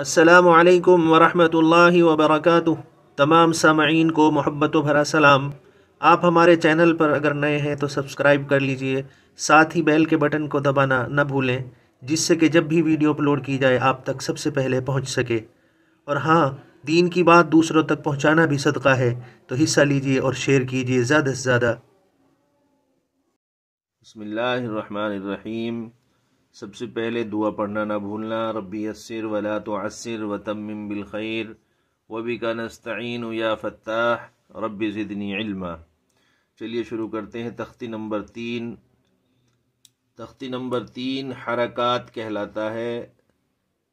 असलकम वरहमल वबरक तमाम सामीन को मोहब्बत भरा सलाम आप हमारे चैनल पर अगर नए हैं तो सब्सक्राइब कर लीजिए साथ ही बेल के बटन को दबाना न भूलें जिससे कि जब भी वीडियो अपलोड की जाए आप तक सबसे पहले पहुंच सके और हाँ दीन की बात दूसरों तक पहुंचाना भी सदका है तो हिस्सा लीजिए और शेयर कीजिए ज़्यादा से ज़्यादा बसमीम सबसे पहले दुआ पढ़ना ना भूलना रबी असर वला तो असर व तमिम बिलखैर वबी का नस्तीन या फ़त्ताह रब ज़िदनी इल्मा चलिए शुरू करते हैं तख्ती नंबर तीन तख्ती नंबर तीन हरकत कहलाता है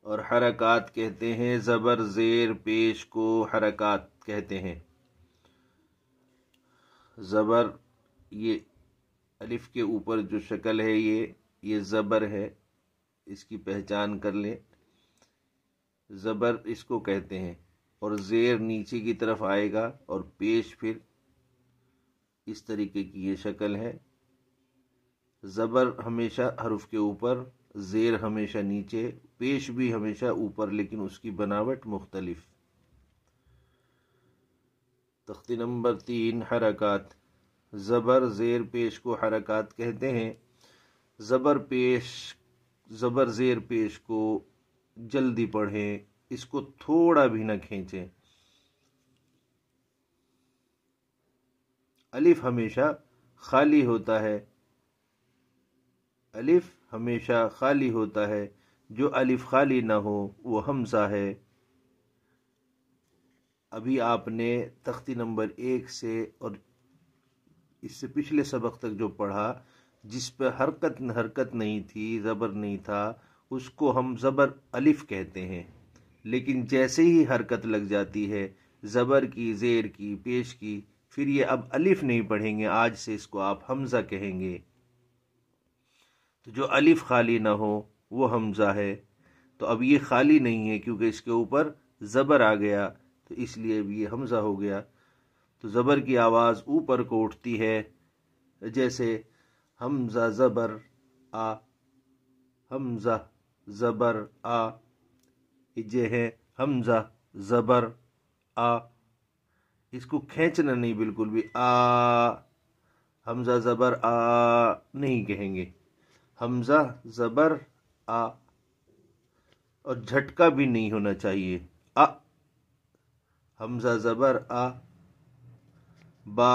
और हरकत कहते हैं ज़बर ज़ेर पेश को हरकत कहते हैं ज़बर ये अलिफ के ऊपर जो शक्ल है ये ये ज़बर है इसकी पहचान कर लें ज़बर इसको कहते हैं और ज़ेर नीचे की तरफ आएगा और पेश फिर इस तरीके की ये शक्ल है ज़बर हमेशा हरूफ़ के ऊपर ज़ेर हमेशा नीचे पेश भी हमेशा ऊपर लेकिन उसकी बनावट मुख्तलिफ तख्ती नंबर तीन हरकत ज़बर ज़ेर पेश को हरकत कहते हैं ज़बर पेश ज़बर ज़ेर पेश को जल्दी पढ़ें इसको थोड़ा भी ना खींचें अलिफ हमेशा खाली होता है अलिफ हमेशा खाली होता है जो अलिफ खाली ना हो वो हमसा है अभी आपने तख्ती नंबर एक से और इससे पिछले सबक तक जो पढ़ा जिस पर हरकत हरकत नहीं थी ज़बर नहीं था उसको हम ज़बर अलिफ कहते हैं लेकिन जैसे ही हरकत लग जाती है ज़बर की ज़ेर की पेश की फिर ये अब अलिफ नहीं पढ़ेंगे आज से इसको आप हमज़ा कहेंगे तो जो अलिफ खाली ना हो वो हमज़ा है तो अब ये खाली नहीं है क्योंकि इसके ऊपर ज़बर आ गया तो इसलिए अब ये हमज़ा हो गया तो ज़बर की आवाज़ ऊपर को उठती है जैसे हमजा ज़बर आ हमजा ज़बर आ हिजे है हमजा ज़बर आ इसको खींचना नहीं बिल्कुल भी आ हमजा ज़बर आ नहीं कहेंगे हमजा ज़बर आ और झटका भी नहीं होना चाहिए आ हमजा ज़बर आ बा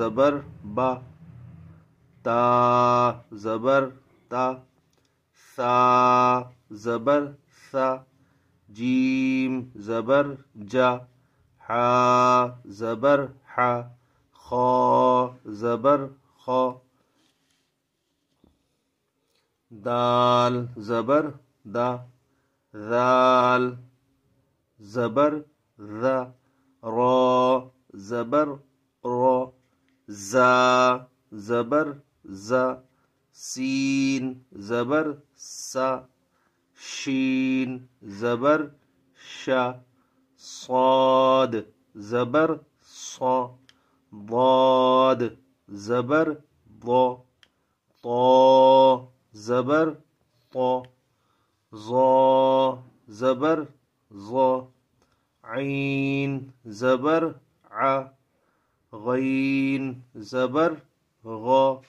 ज़बर बा تا زبر تا سا زبر سا جيم زبر جا حا زبر حا خا زبر خا دال زبر دا ذال زبر ذا را زبر را زا زبر ز سين زبر س شين زبر ش صاد زبر ص ضاد زبر ض ط زبر ط ظ زبر ظ عين زبر ع غين زبر غ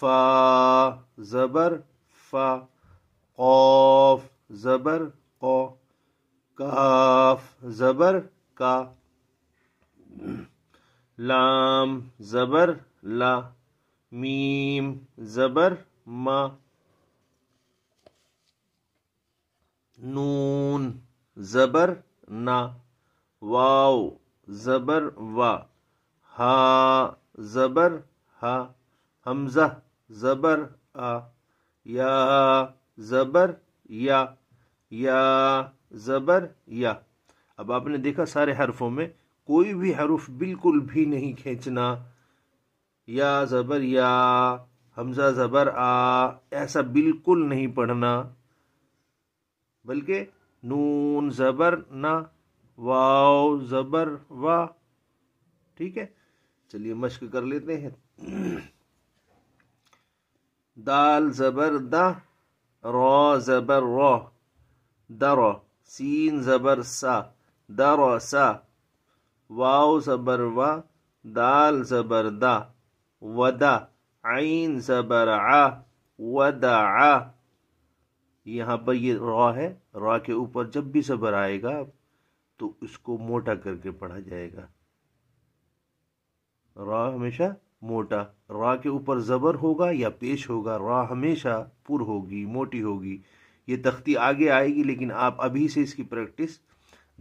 फा ज़बर फा कौफ ज़बर कौ काफ ज़बर का लाम ज़बर ला मीम ज़बर मा नून ज़बर ना वाव ज़बर वा हा ज़बर हा हमज़ा जबर आ या जबर या या जबर या अब आपने देखा सारे हरफों में कोई भी हरूफ बिल्कुल भी नहीं खींचना या जबर या हमजा जबर आ ऐसा बिल्कुल नहीं पढ़ना बल्कि नून जबर ना वाओ जबर वाह ठीक है चलिए मश्क कर लेते हैं दाल ज़बर द रॉ ज़बर रॉ दर सीन ज़बर सा दर सा वाव ज़बर व दाल ज़बर दा वदा आन ज़बर आ वदा आ यहाँ पर ये रॉ है रॉ के ऊपर जब भी सबर आएगा तो इसको मोटा करके पढ़ा जाएगा रॉ हमेशा मोटा रा के ऊपर ज़बर होगा या पेश होगा रा हमेशा पुर होगी मोटी होगी ये तख्ती आगे आएगी लेकिन आप अभी से इसकी प्रैक्टिस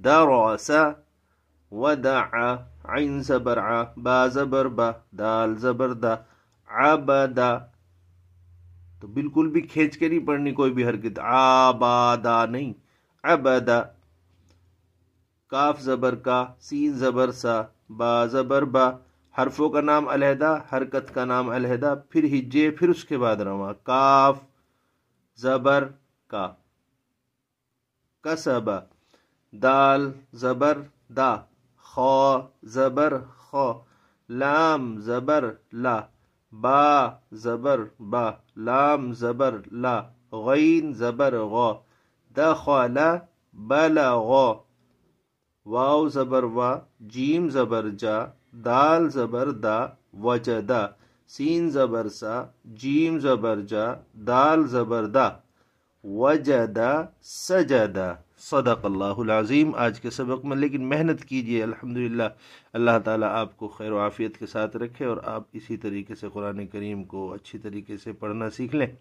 रोसा व दिन ज़बर आ बा ज़बर बा दाल ज़बर दा आबादा तो बिल्कुल भी खींच के नहीं पढ़नी कोई भी हरकत आबादा नहीं अबदा काफ ज़बर का सीन ज़बर सा बा ज़बर बा हरफों का नाम अलहदा हरकत का नाम अलहदा फिर हिज्जे फिर उसके बाद रवा काफ जबर का कसबा दाल जबर दा खो जबर खो लाम जबर ला बा जबर बा लाम जबर ला गैन जबर गौ दखला बला गो वाव जबर वा जीम जबर जा दाल ज़बर दा वजदा सीन ज़बर सा जीम ज़बर जा दाल ज़बर दा वजदा सजदा सदक आज के सबक में लेकिन मेहनत कीजिए अल्हम्दुलिल्लाह अल्लाह ताला आपको खैर आफ़ियत के साथ रखे और आप इसी तरीके से कुरान करीम को अच्छी तरीके से पढ़ना सीख लें